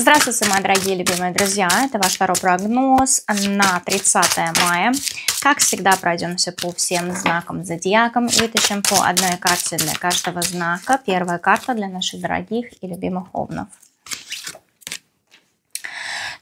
Здравствуйте, мои дорогие любимые друзья! Это ваш второй прогноз на 30 мая. Как всегда, пройдемся по всем знакам зодиаком и вытащим по одной карте для каждого знака. Первая карта для наших дорогих и любимых овнов.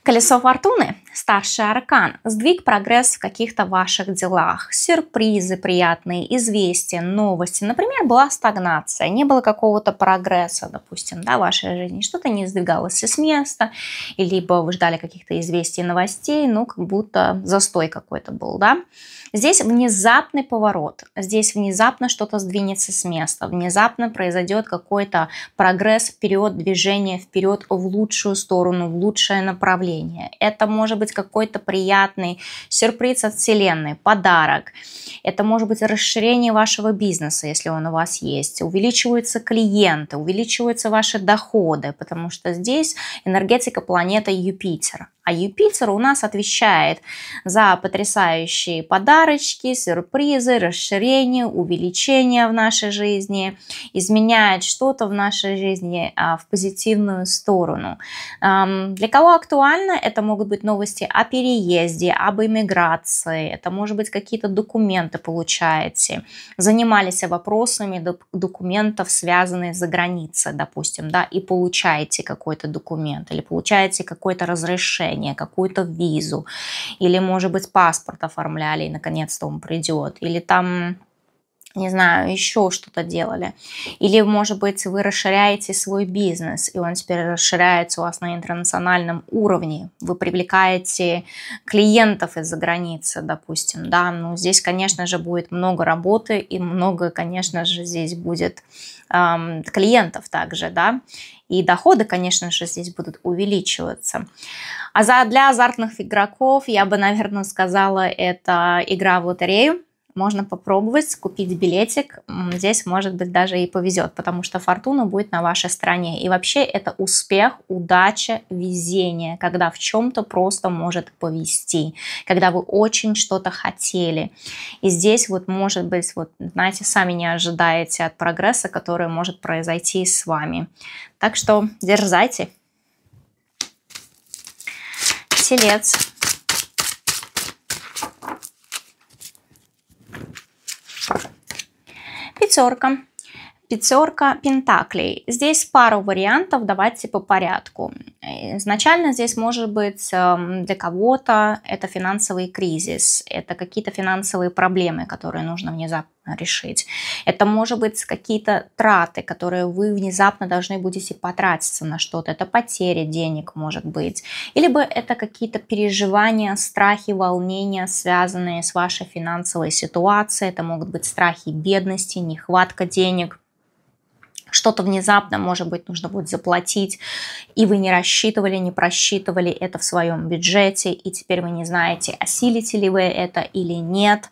Колесо фортуны. Старший аркан – сдвиг, прогресс в каких-то ваших делах, сюрпризы приятные, известия, новости. Например, была стагнация, не было какого-то прогресса, допустим, да, в вашей жизни, что-то не сдвигалось с места, либо вы ждали каких-то известий, новостей, ну, как будто застой какой-то был, да. Здесь внезапный поворот, здесь внезапно что-то сдвинется с места, внезапно произойдет какой-то прогресс вперед, движение вперед в лучшую сторону, в лучшее направление. Это может быть быть какой-то приятный сюрприз от Вселенной, подарок. Это может быть расширение вашего бизнеса, если он у вас есть. Увеличиваются клиенты, увеличиваются ваши доходы, потому что здесь энергетика планеты Юпитер. А Юпитер у нас отвечает за потрясающие подарочки, сюрпризы, расширение, увеличение в нашей жизни, изменяет что-то в нашей жизни а, в позитивную сторону. Эм, для кого актуально, это могут быть новости о переезде, об иммиграции, это может быть какие-то документы получаете, занимались вопросами документов, связанных за границей, допустим, да, и получаете какой-то документ или получаете какое-то разрешение разрешение, какую-то визу, или, может быть, паспорт оформляли, и наконец-то он придет, или там не знаю, еще что-то делали. Или, может быть, вы расширяете свой бизнес, и он теперь расширяется у вас на интернациональном уровне. Вы привлекаете клиентов из-за границы, допустим, да. Ну, здесь, конечно же, будет много работы, и много, конечно же, здесь будет эм, клиентов также, да. И доходы, конечно же, здесь будут увеличиваться. А за, для азартных игроков я бы, наверное, сказала, это игра в лотерею можно попробовать купить билетик. Здесь, может быть, даже и повезет, потому что фортуна будет на вашей стороне. И вообще это успех, удача, везение, когда в чем-то просто может повезти, когда вы очень что-то хотели. И здесь вот, может быть, вот, знаете, сами не ожидаете от прогресса, который может произойти с вами. Так что дерзайте. Телец Пятерка. Пятерка пентаклей. Здесь пару вариантов, давайте по порядку. Изначально здесь может быть эм, для кого-то это финансовый кризис, это какие-то финансовые проблемы, которые нужно внезапно решить. Это может быть какие-то траты, которые вы внезапно должны будете потратиться на что-то. Это потеря денег может быть. или бы это какие-то переживания, страхи, волнения, связанные с вашей финансовой ситуацией. Это могут быть страхи бедности, нехватка денег – что-то внезапно, может быть, нужно будет заплатить, и вы не рассчитывали, не просчитывали это в своем бюджете, и теперь вы не знаете, осилите ли вы это или нет,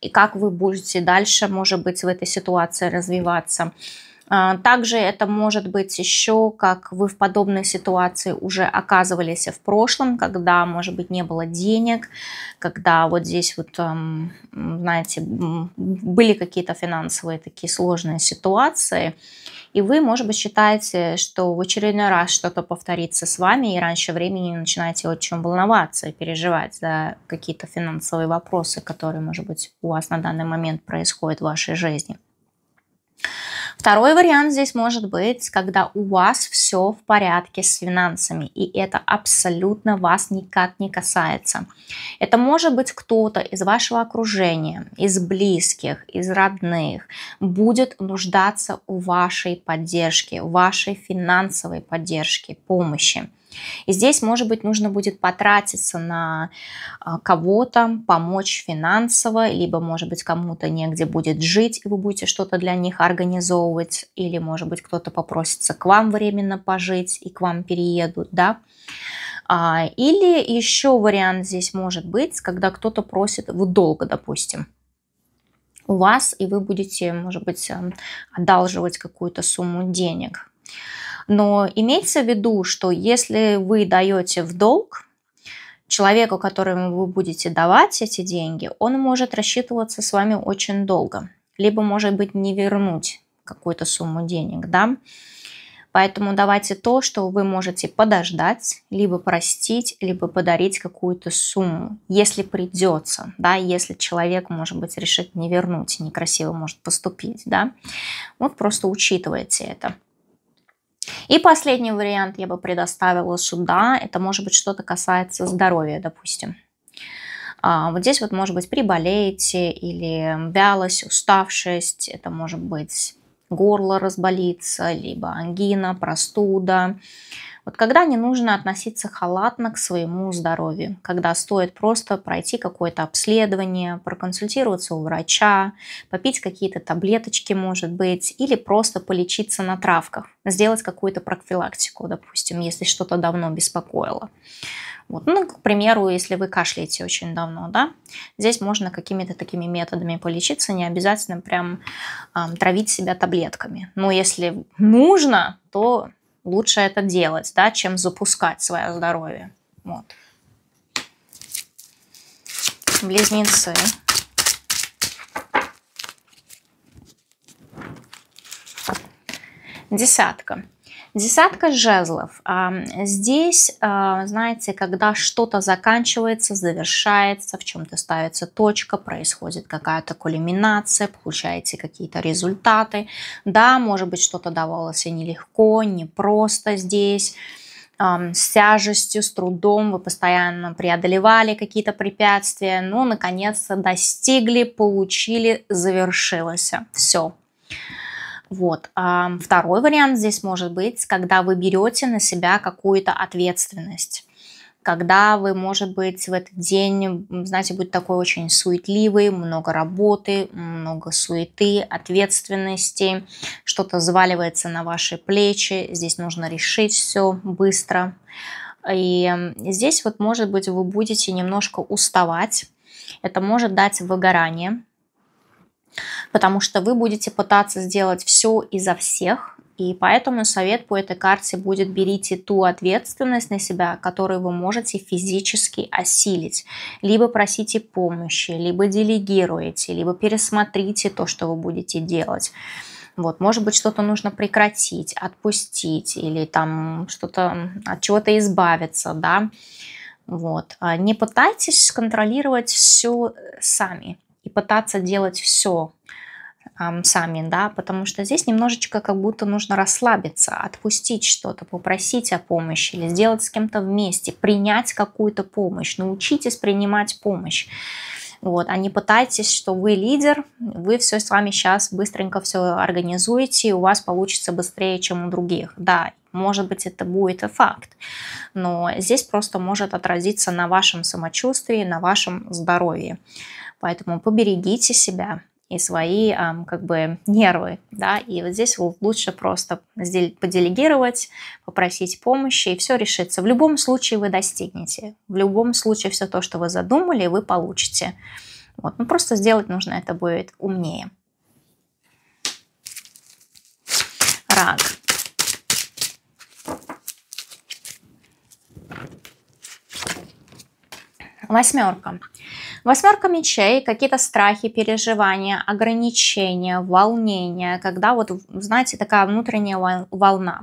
и как вы будете дальше, может быть, в этой ситуации развиваться. А, также это может быть еще, как вы в подобной ситуации уже оказывались в прошлом, когда, может быть, не было денег, когда вот здесь вот, эм, знаете, были какие-то финансовые такие сложные ситуации, и вы, может быть, считаете, что в очередной раз что-то повторится с вами, и раньше времени начинаете очень волноваться и переживать за какие-то финансовые вопросы, которые, может быть, у вас на данный момент происходят в вашей жизни. Второй вариант здесь может быть, когда у вас все в порядке с финансами, и это абсолютно вас никак не касается. Это может быть кто-то из вашего окружения, из близких, из родных, будет нуждаться у вашей поддержки, вашей финансовой поддержки, помощи. И здесь, может быть, нужно будет потратиться на а, кого-то, помочь финансово, либо, может быть, кому-то негде будет жить, и вы будете что-то для них организовывать, или, может быть, кто-то попросится к вам временно пожить и к вам переедут, да. А, или еще вариант здесь может быть, когда кто-то просит в долго, допустим, у вас, и вы будете, может быть, эм, одалживать какую-то сумму денег. Но имейте в виду, что если вы даете в долг, человеку, которому вы будете давать эти деньги, он может рассчитываться с вами очень долго, либо, может быть, не вернуть какую-то сумму денег, да. Поэтому давайте то, что вы можете подождать, либо простить, либо подарить какую-то сумму, если придется, да, если человек, может быть, решит не вернуть, некрасиво может поступить, да. Вот просто учитывайте это. И последний вариант я бы предоставила сюда. Это может быть что-то касается здоровья, допустим. А, вот здесь вот может быть приболеете или вялость, уставшесть. Это может быть горло разболится, либо ангина, простуда. Простуда вот когда не нужно относиться халатно к своему здоровью, когда стоит просто пройти какое-то обследование, проконсультироваться у врача, попить какие-то таблеточки, может быть, или просто полечиться на травках, сделать какую-то профилактику, допустим, если что-то давно беспокоило. Вот. Ну, к примеру, если вы кашляете очень давно, да, здесь можно какими-то такими методами полечиться, не обязательно прям эм, травить себя таблетками. Но если нужно, то лучше это делать, да, чем запускать свое здоровье. Вот. Близнецы. Десятка. Десятка жезлов. А, здесь, а, знаете, когда что-то заканчивается, завершается, в чем-то ставится точка, происходит какая-то кульминация, получаете какие-то результаты. Да, может быть, что-то давалось и нелегко, непросто здесь а, с тяжестью, с трудом, вы постоянно преодолевали какие-то препятствия, но ну, наконец-то достигли, получили, завершилось. Все. Вот. А второй вариант здесь может быть, когда вы берете на себя какую-то ответственность когда вы, может быть, в этот день, знаете, будет такой очень суетливый, много работы, много суеты, ответственности, что-то заваливается на ваши плечи, здесь нужно решить все быстро. И здесь вот, может быть, вы будете немножко уставать, это может дать выгорание, потому что вы будете пытаться сделать все изо всех, и поэтому совет по этой карте будет берите ту ответственность на себя, которую вы можете физически осилить. Либо просите помощи, либо делегируете, либо пересмотрите то, что вы будете делать. Вот, может быть, что-то нужно прекратить, отпустить или там что-то от чего-то избавиться, да. Вот. А не пытайтесь контролировать все сами и пытаться делать все сами, да, потому что здесь немножечко как будто нужно расслабиться, отпустить что-то, попросить о помощи или сделать с кем-то вместе, принять какую-то помощь, научитесь принимать помощь. Вот, а не пытайтесь, что вы лидер, вы все с вами сейчас быстренько все организуете, и у вас получится быстрее, чем у других. Да, может быть, это будет и факт, но здесь просто может отразиться на вашем самочувствии, на вашем здоровье. Поэтому поберегите себя и свои эм, как бы нервы, да, и вот здесь лучше просто поделегировать, попросить помощи, и все решится. В любом случае вы достигнете, в любом случае все то, что вы задумали, вы получите. Вот, ну просто сделать нужно это будет умнее. Рак. Восьмерка. Восьмерка мечей, какие-то страхи, переживания, ограничения, волнения, когда вот, знаете, такая внутренняя волна,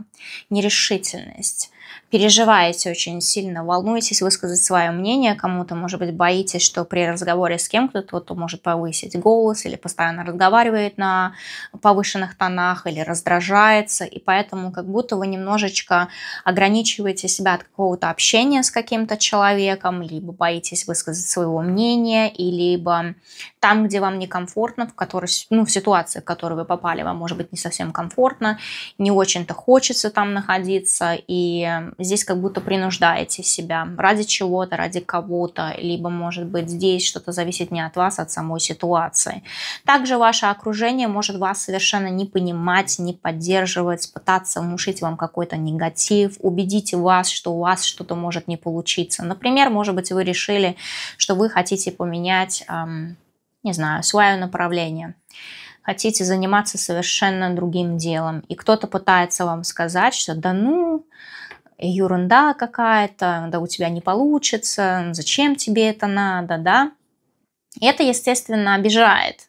нерешительность переживаете очень сильно, волнуетесь высказать свое мнение кому-то, может быть, боитесь, что при разговоре с кем-то кто-то может повысить голос или постоянно разговаривает на повышенных тонах или раздражается, и поэтому как будто вы немножечко ограничиваете себя от какого-то общения с каким-то человеком, либо боитесь высказать своего мнения, и либо там, где вам некомфортно, в которой, ну, в ситуации, в которой вы попали, вам может быть не совсем комфортно, не очень-то хочется там находиться, и здесь как будто принуждаете себя ради чего-то, ради кого-то, либо, может быть, здесь что-то зависит не от вас, а от самой ситуации. Также ваше окружение может вас совершенно не понимать, не поддерживать, пытаться внушить вам какой-то негатив, убедить вас, что у вас что-то может не получиться. Например, может быть, вы решили, что вы хотите поменять не знаю, свое направление, хотите заниматься совершенно другим делом, и кто-то пытается вам сказать, что да ну, ерунда какая-то, да у тебя не получится, зачем тебе это надо, да, и это, естественно, обижает.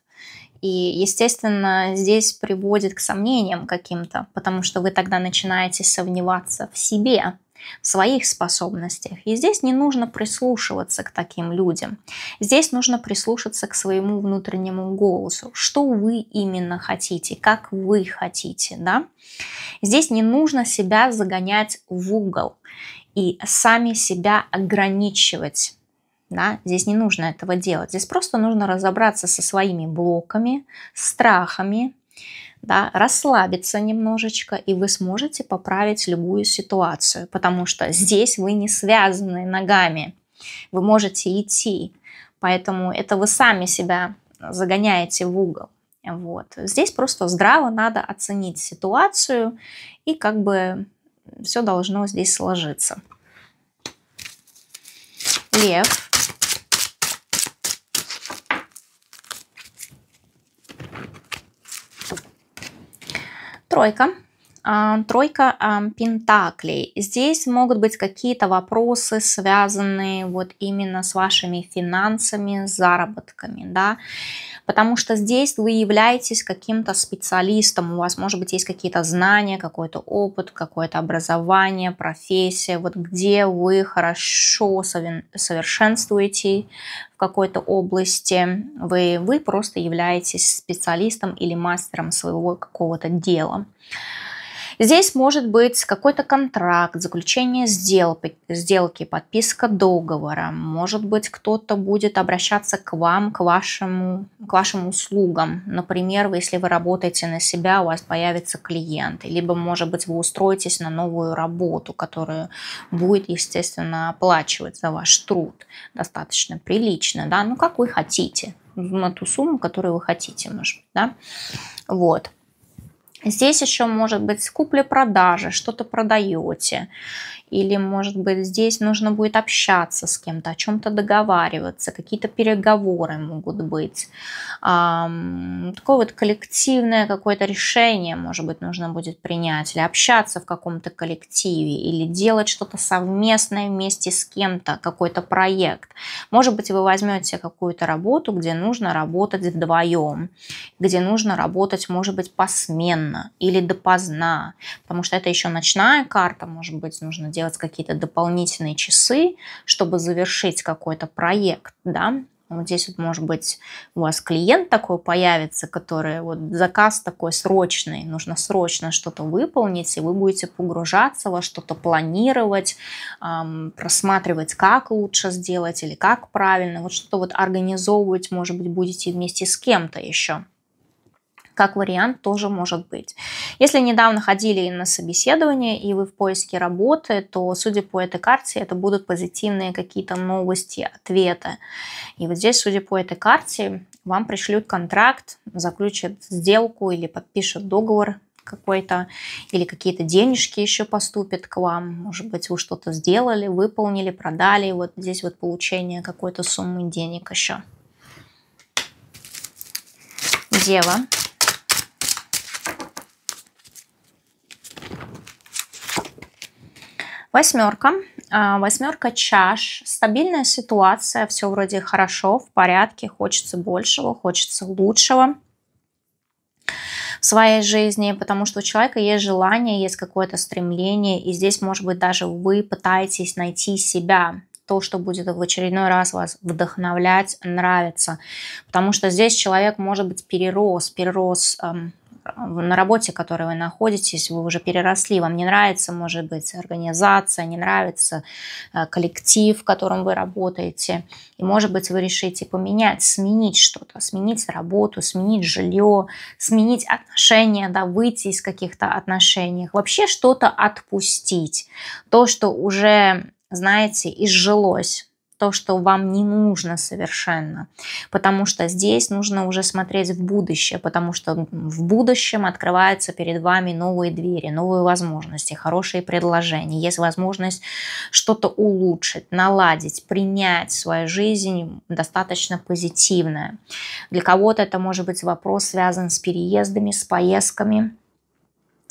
И, естественно, здесь приводит к сомнениям каким-то, потому что вы тогда начинаете сомневаться в себе, в своих способностях. И здесь не нужно прислушиваться к таким людям. Здесь нужно прислушаться к своему внутреннему голосу. Что вы именно хотите, как вы хотите, да? Здесь не нужно себя загонять в угол и сами себя ограничивать. Да? Здесь не нужно этого делать. Здесь просто нужно разобраться со своими блоками, страхами, да, расслабиться немножечко, и вы сможете поправить любую ситуацию, потому что здесь вы не связаны ногами, вы можете идти, поэтому это вы сами себя загоняете в угол. Вот. Здесь просто здраво надо оценить ситуацию, и как бы все должно здесь сложиться. Лев. Тройка. А, тройка а, пентаклей. Здесь могут быть какие-то вопросы, связанные вот именно с вашими финансами, заработками, да, потому что здесь вы являетесь каким-то специалистом, у вас, может быть, есть какие-то знания, какой-то опыт, какое-то образование, профессия, вот где вы хорошо совершенствуете в какой-то области, вы, вы просто являетесь специалистом или мастером своего какого-то дела. Здесь может быть какой-то контракт, заключение сделки, подписка договора. Может быть, кто-то будет обращаться к вам, к, вашему, к вашим услугам. Например, если вы работаете на себя, у вас появится клиент. Либо, может быть, вы устроитесь на новую работу, которая будет, естественно, оплачивать за ваш труд достаточно прилично. Да? Ну, как вы хотите на ту сумму, которую вы хотите, может быть, да, вот. Здесь еще может быть с купли-продажи, что-то продаете или, может быть, здесь нужно будет общаться с кем-то, о чем-то договариваться, какие-то переговоры могут быть. Такое вот коллективное какое-то решение, может быть, нужно будет принять, или общаться в каком-то коллективе, или делать что-то совместное вместе с кем-то, какой-то проект. Может быть, вы возьмете какую-то работу, где нужно работать вдвоем, где нужно работать, может быть, посменно или допоздна, потому что это еще ночная карта, может быть, нужно делать делать какие-то дополнительные часы, чтобы завершить какой-то проект, да, вот здесь вот, может быть, у вас клиент такой появится, который вот заказ такой срочный, нужно срочно что-то выполнить, и вы будете погружаться во что-то планировать, эм, просматривать, как лучше сделать или как правильно, вот что-то вот организовывать, может быть, будете вместе с кем-то еще как вариант тоже может быть. Если недавно ходили на собеседование и вы в поиске работы, то, судя по этой карте, это будут позитивные какие-то новости, ответы. И вот здесь, судя по этой карте, вам пришлют контракт, заключат сделку или подпишут договор какой-то, или какие-то денежки еще поступят к вам, может быть, вы что-то сделали, выполнили, продали, и вот здесь вот получение какой-то суммы денег еще. Дева, Восьмерка. А, восьмерка чаш. Стабильная ситуация, все вроде хорошо, в порядке, хочется большего, хочется лучшего в своей жизни, потому что у человека есть желание, есть какое-то стремление, и здесь, может быть, даже вы пытаетесь найти себя, то, что будет в очередной раз вас вдохновлять, нравится, Потому что здесь человек, может быть, перерос, перерос эм, на работе, в которой вы находитесь, вы уже переросли, вам не нравится, может быть, организация, не нравится э, коллектив, в котором вы работаете. И, может быть, вы решите поменять, сменить что-то, сменить работу, сменить жилье, сменить отношения, да, выйти из каких-то отношений, вообще что-то отпустить. То, что уже знаете, изжилось, то, что вам не нужно совершенно. Потому что здесь нужно уже смотреть в будущее, потому что в будущем открываются перед вами новые двери, новые возможности, хорошие предложения. Есть возможность что-то улучшить, наладить, принять свою жизнь достаточно позитивная. Для кого-то это может быть вопрос связан с переездами, с поездками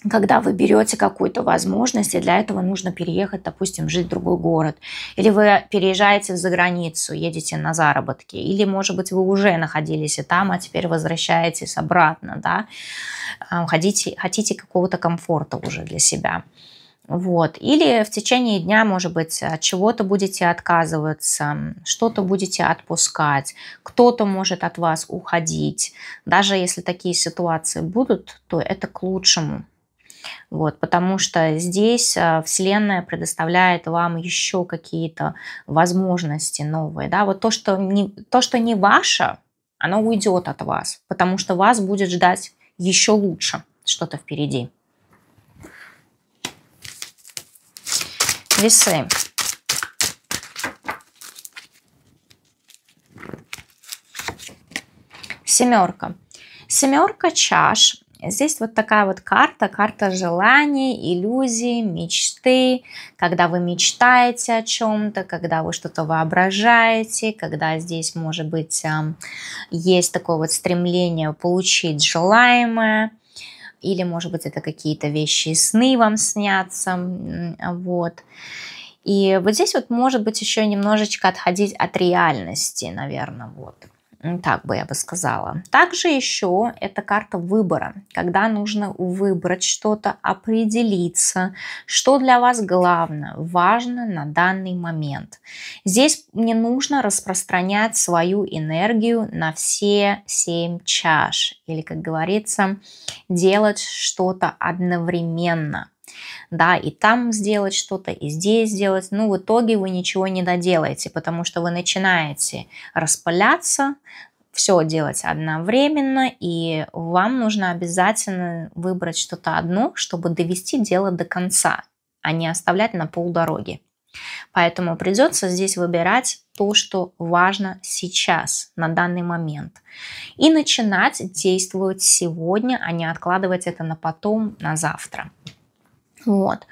когда вы берете какую-то возможность, и для этого нужно переехать, допустим, жить в другой город, или вы переезжаете за границу, едете на заработки, или, может быть, вы уже находились и там, а теперь возвращаетесь обратно, да, а, хотите, хотите какого-то комфорта уже для себя. Вот. Или в течение дня, может быть, от чего-то будете отказываться, что-то будете отпускать, кто-то может от вас уходить. Даже если такие ситуации будут, то это к лучшему. Вот, потому что здесь э, Вселенная предоставляет вам еще какие-то возможности новые. Да? Вот то, что не, то, что не ваше, оно уйдет от вас, потому что вас будет ждать еще лучше что-то впереди. Весы. Семерка. Семерка чаш Здесь вот такая вот карта, карта желаний, иллюзий, мечты, когда вы мечтаете о чем-то, когда вы что-то воображаете, когда здесь, может быть, эм, есть такое вот стремление получить желаемое, или, может быть, это какие-то вещи и сны вам снятся, вот. И вот здесь вот может быть еще немножечко отходить от реальности, наверное, вот так бы я бы сказала. Также еще это карта выбора, когда нужно выбрать что-то, определиться, что для вас главное, важно на данный момент. Здесь не нужно распространять свою энергию на все семь чаш, или, как говорится, делать что-то одновременно – да, и там сделать что-то, и здесь сделать. Ну, в итоге вы ничего не доделаете, потому что вы начинаете распыляться, все делать одновременно, и вам нужно обязательно выбрать что-то одно, чтобы довести дело до конца, а не оставлять на полдороги. Поэтому придется здесь выбирать то, что важно сейчас, на данный момент. И начинать действовать сегодня, а не откладывать это на потом, на завтра. Вот.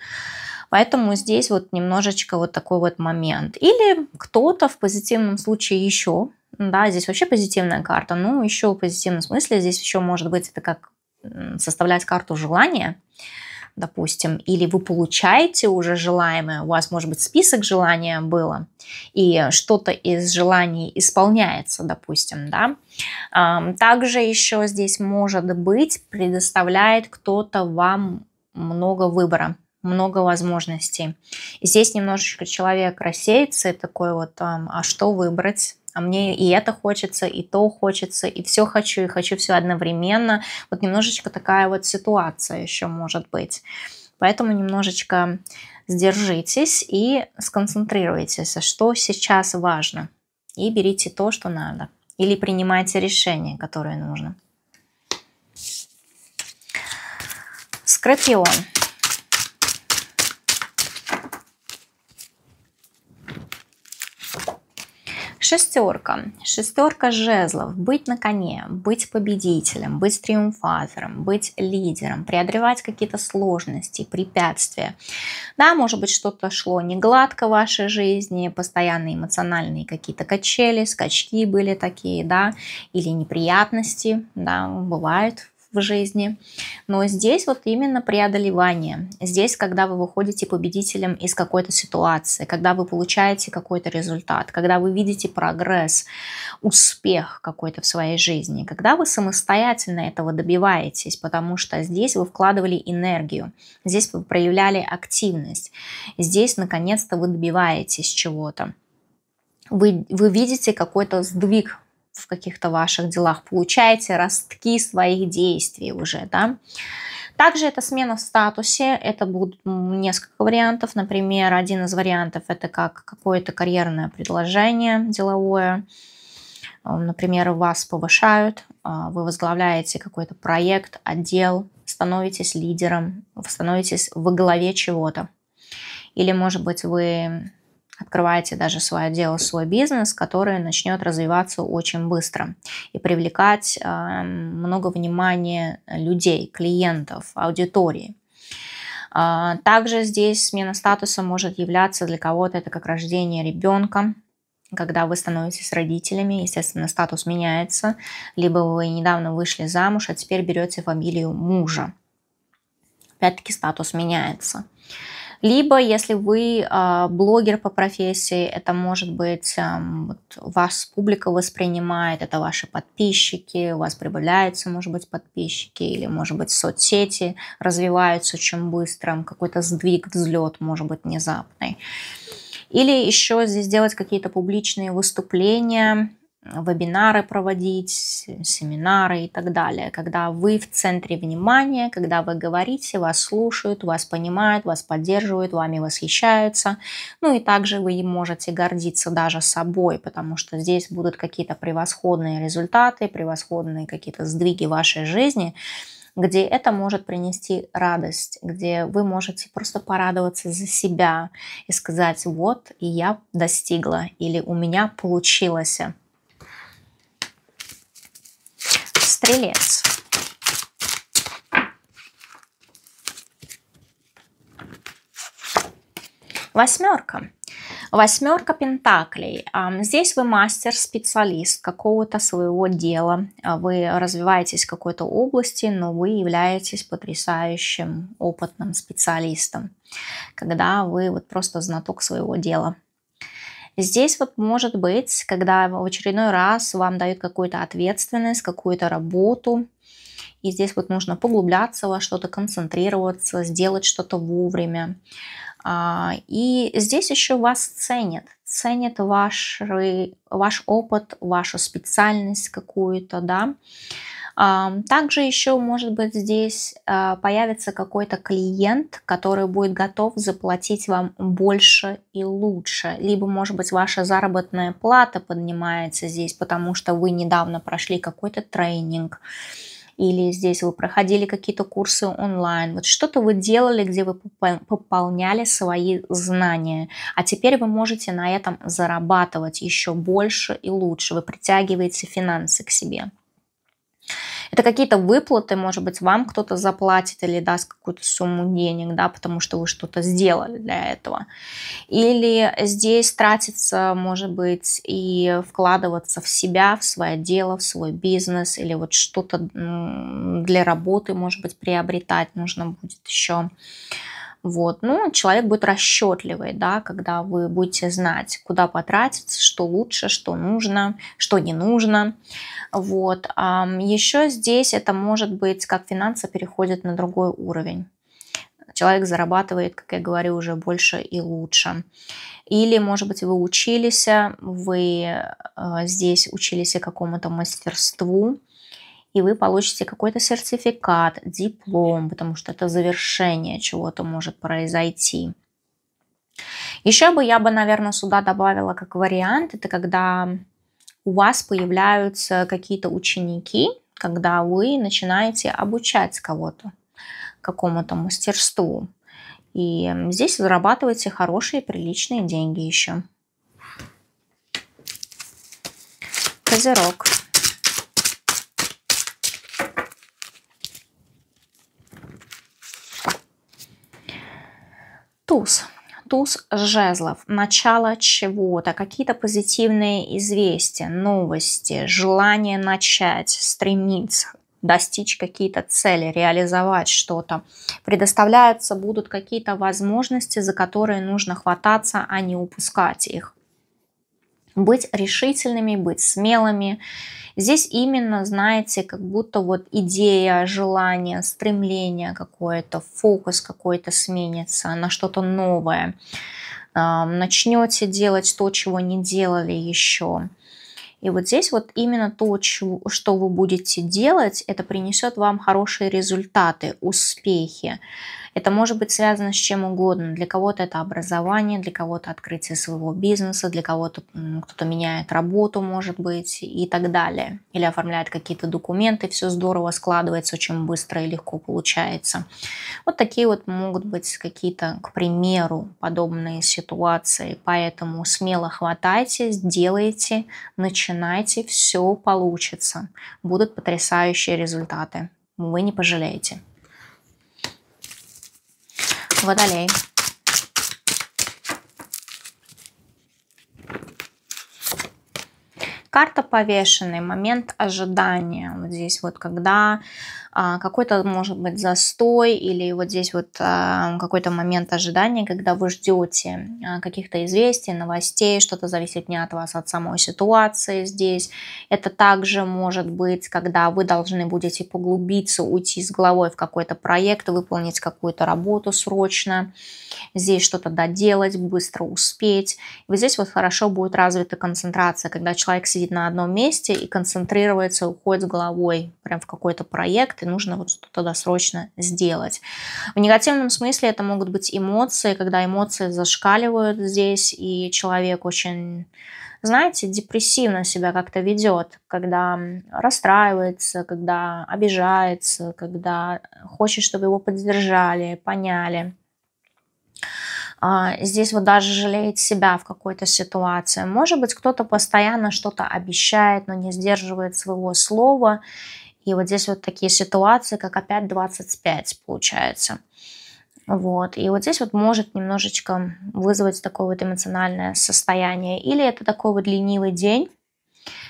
Поэтому здесь вот немножечко вот такой вот момент. Или кто-то в позитивном случае еще, да, здесь вообще позитивная карта, ну, еще в позитивном смысле здесь еще может быть это как составлять карту желания, допустим, или вы получаете уже желаемое, у вас, может быть, список желания было, и что-то из желаний исполняется, допустим, да. Также еще здесь, может быть, предоставляет кто-то вам много выбора, много возможностей. И здесь немножечко человек рассеется такой вот, а что выбрать? а мне и это хочется, и то хочется, и все хочу, и хочу все одновременно. Вот немножечко такая вот ситуация еще может быть. Поэтому немножечко сдержитесь и сконцентрируйтесь, что сейчас важно, и берите то, что надо, или принимайте решение, которое нужно. Скорпион. Шестерка. Шестерка жезлов. Быть на коне, быть победителем, быть триумфатором, быть лидером, преодолевать какие-то сложности, препятствия. Да, может быть, что-то шло не гладко в вашей жизни, постоянные эмоциональные какие-то качели, скачки были такие, да, или неприятности, да, бывают в жизни. Но здесь вот именно преодолевание. Здесь, когда вы выходите победителем из какой-то ситуации, когда вы получаете какой-то результат, когда вы видите прогресс, успех какой-то в своей жизни, когда вы самостоятельно этого добиваетесь, потому что здесь вы вкладывали энергию, здесь вы проявляли активность, здесь наконец-то вы добиваетесь чего-то вы, вы видите какой-то сдвиг в каких-то ваших делах, получаете ростки своих действий уже, да. Также это смена в статусе, это будут несколько вариантов. Например, один из вариантов это как какое-то карьерное предложение деловое. Эм, например, вас повышают, э, вы возглавляете какой-то проект, отдел, становитесь лидером, становитесь во главе чего-то. Или, может быть, вы открываете даже свое дело, свой бизнес, который начнет развиваться очень быстро и привлекать э, много внимания людей, клиентов, аудитории. Э, также здесь смена статуса может являться для кого-то это как рождение ребенка, когда вы становитесь родителями, естественно, статус меняется, либо вы недавно вышли замуж, а теперь берете фамилию мужа. Опять-таки статус меняется. Либо, если вы а, блогер по профессии, это может быть эм, вот, вас публика воспринимает, это ваши подписчики, у вас прибавляются, может быть, подписчики, или, может быть, соцсети развиваются очень быстро, какой-то сдвиг, взлет может быть внезапный. Или еще здесь делать какие-то публичные выступления, вебинары проводить, семинары и так далее. Когда вы в центре внимания, когда вы говорите, вас слушают, вас понимают, вас поддерживают, вами восхищаются. Ну и также вы можете гордиться даже собой, потому что здесь будут какие-то превосходные результаты, превосходные какие-то сдвиги вашей жизни где это может принести радость, где вы можете просто порадоваться за себя и сказать, вот, и я достигла, или у меня получилось. Стрелец. Восьмерка. Восьмерка пентаклей. Здесь вы мастер, специалист какого-то своего дела. А, вы развиваетесь в какой-то области, но вы являетесь потрясающим опытным специалистом, когда вы вот просто знаток своего дела. Здесь вот может быть, когда в очередной раз вам дают какую-то ответственность, какую-то работу, и здесь вот нужно поглубляться во что-то, концентрироваться, сделать что-то вовремя. А, и здесь еще вас ценят, ценят ваш, ваш опыт, вашу специальность какую-то, да. Также еще, может быть, здесь а, появится какой-то клиент, который будет готов заплатить вам больше и лучше. Либо, может быть, ваша заработная плата поднимается здесь, потому что вы недавно прошли какой-то тренинг или здесь вы проходили какие-то курсы онлайн, вот что-то вы делали, где вы пополняли свои знания, а теперь вы можете на этом зарабатывать еще больше и лучше, вы притягиваете финансы к себе. Это какие-то выплаты, может быть, вам кто-то заплатит или даст какую-то сумму денег, да, потому что вы что-то сделали для этого. Или здесь тратиться, может быть, и вкладываться в себя, в свое дело, в свой бизнес, или вот что-то для работы, может быть, приобретать нужно будет еще. Вот. Ну, человек будет расчетливый, да, когда вы будете знать, куда потратиться, что лучше, что нужно, что не нужно. Вот. А еще здесь это может быть, как финансы переходят на другой уровень человек зарабатывает, как я говорю, уже больше и лучше. Или, может быть, вы учились, вы э, здесь учились какому-то мастерству, и вы получите какой-то сертификат, диплом, потому что это завершение чего-то может произойти. Еще бы я бы, наверное, сюда добавила как вариант, это когда у вас появляются какие-то ученики, когда вы начинаете обучать кого-то какому-то мастерству. И здесь зарабатываете хорошие, приличные деньги еще. Козерог. Туз. Туз жезлов, начало чего-то, какие-то позитивные известия, новости, желание начать, стремиться, достичь какие-то цели, реализовать что-то. Предоставляются будут какие-то возможности, за которые нужно хвататься, а не упускать их быть решительными, быть смелыми. Здесь именно, знаете, как будто вот идея, желание, стремление какое-то, фокус какой-то сменится на что-то новое. Начнете делать то, чего не делали еще. И вот здесь вот именно то, что вы будете делать, это принесет вам хорошие результаты, успехи. Это может быть связано с чем угодно. Для кого-то это образование, для кого-то открытие своего бизнеса, для кого-то кто-то меняет работу, может быть, и так далее. Или оформляет какие-то документы, все здорово складывается, очень быстро и легко получается. Вот такие вот могут быть какие-то, к примеру, подобные ситуации. Поэтому смело хватайтесь, делайте, начинайте начинайте, все получится. Будут потрясающие результаты. Вы не пожалеете. Водолей. Карта повешенный, момент ожидания. Вот здесь вот, когда а, какой-то, может быть, застой или вот здесь вот а, какой-то момент ожидания, когда вы ждете а, каких-то известий, новостей, что-то зависит не от вас, от самой ситуации здесь. Это также может быть, когда вы должны будете поглубиться, уйти с головой в какой-то проект, выполнить какую-то работу срочно, здесь что-то доделать, быстро успеть. И вот здесь вот хорошо будет развита концентрация, когда человек сидит на одном месте и концентрируется, уходит с головой прям в какой-то проект, и нужно вот что-то досрочно сделать. В негативном смысле это могут быть эмоции, когда эмоции зашкаливают здесь, и человек очень знаете, депрессивно себя как-то ведет, когда расстраивается, когда обижается, когда хочет, чтобы его поддержали, поняли. А, здесь вот даже жалеет себя в какой-то ситуации. Может быть, кто-то постоянно что-то обещает, но не сдерживает своего слова. И вот здесь вот такие ситуации, как опять 25 получается. Вот. И вот здесь вот может немножечко вызвать такое вот эмоциональное состояние. Или это такой вот ленивый день,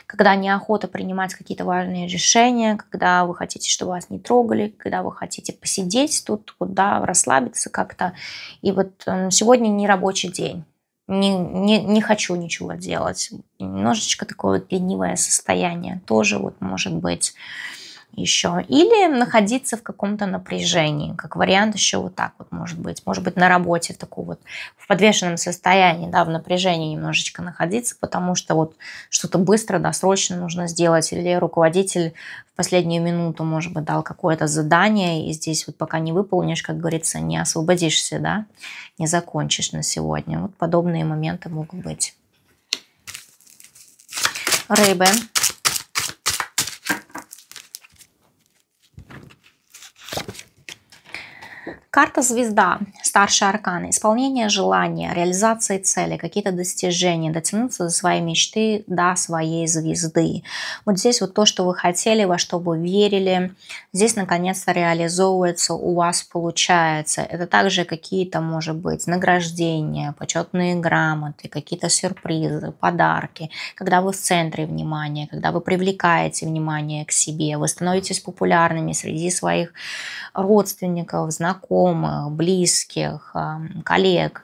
когда неохота принимать какие-то важные решения, когда вы хотите, чтобы вас не трогали, когда вы хотите посидеть тут, куда расслабиться как-то. И вот э, сегодня не рабочий день. Не, не, не хочу ничего делать. Немножечко такое вот ленивое состояние тоже вот может быть еще. Или находиться в каком-то напряжении. Как вариант еще вот так вот может быть. Может быть на работе в таком вот в подвешенном состоянии, да, в напряжении немножечко находиться, потому что вот что-то быстро, досрочно нужно сделать. Или руководитель в последнюю минуту, может быть, дал какое-то задание, и здесь вот пока не выполнишь, как говорится, не освободишься, да, не закончишь на сегодня. Вот подобные моменты могут быть. Рыбы. Карта звезда старшие арканы. Исполнение желания, реализация цели, какие-то достижения, дотянуться до своей мечты, до своей звезды. Вот здесь вот то, что вы хотели, во что вы верили, здесь наконец-то реализовывается, у вас получается. Это также какие-то, может быть, награждения, почетные грамоты, какие-то сюрпризы, подарки. Когда вы в центре внимания, когда вы привлекаете внимание к себе, вы становитесь популярными среди своих родственников, знакомых, близких, коллег, коллег.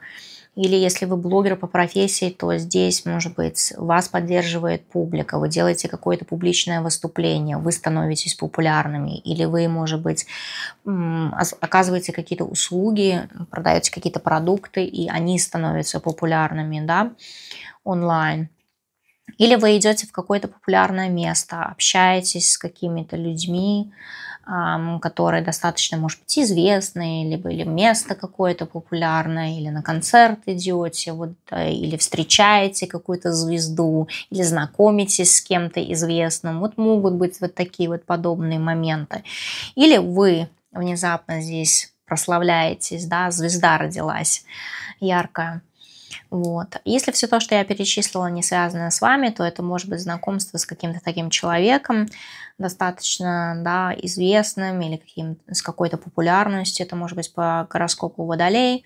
Или если вы блогер по профессии, то здесь, может быть, вас поддерживает публика, вы делаете какое-то публичное выступление, вы становитесь популярными, или вы, может быть, оказываете какие-то услуги, продаете какие-то продукты, и они становятся популярными, да, онлайн. Или вы идете в какое-то популярное место, общаетесь с какими-то людьми, которые достаточно, может быть, известные, либо или место какое-то популярное, или на концерт идете, вот, или встречаете какую-то звезду, или знакомитесь с кем-то известным. Вот могут быть вот такие вот подобные моменты. Или вы внезапно здесь прославляетесь, да, звезда родилась яркая вот. Если все то, что я перечислила, не связано с вами, то это может быть знакомство с каким-то таким человеком, достаточно да, известным или каким, с какой-то популярностью. Это может быть по гороскопу водолей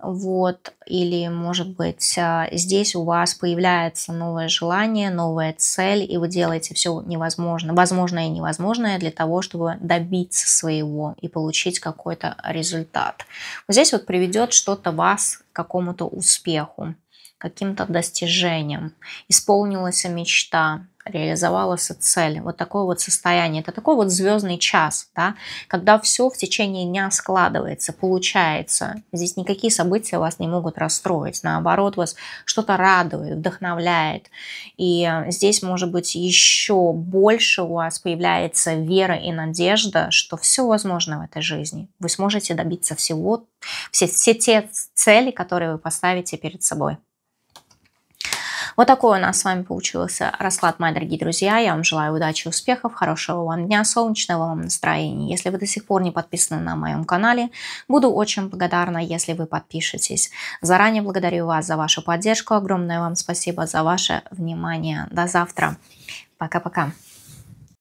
вот, или, может быть, а, здесь у вас появляется новое желание, новая цель, и вы делаете все невозможное, возможное и невозможное для того, чтобы добиться своего и получить какой-то результат. Вот здесь вот приведет что-то вас к какому-то успеху, каким-то достижениям. Исполнилась мечта, реализовалась цель. Вот такое вот состояние. Это такой вот звездный час, да, когда все в течение дня складывается, получается. Здесь никакие события вас не могут расстроить. Наоборот, вас что-то радует, вдохновляет. И здесь, может быть, еще больше у вас появляется вера и надежда, что все возможно в этой жизни. Вы сможете добиться всего, все, все те цели, которые вы поставите перед собой. Вот такой у нас с вами получился расклад, мои дорогие друзья. Я вам желаю удачи, успехов, хорошего вам дня, солнечного вам настроения. Если вы до сих пор не подписаны на моем канале, буду очень благодарна, если вы подпишетесь. Заранее благодарю вас за вашу поддержку. Огромное вам спасибо за ваше внимание. До завтра. Пока-пока.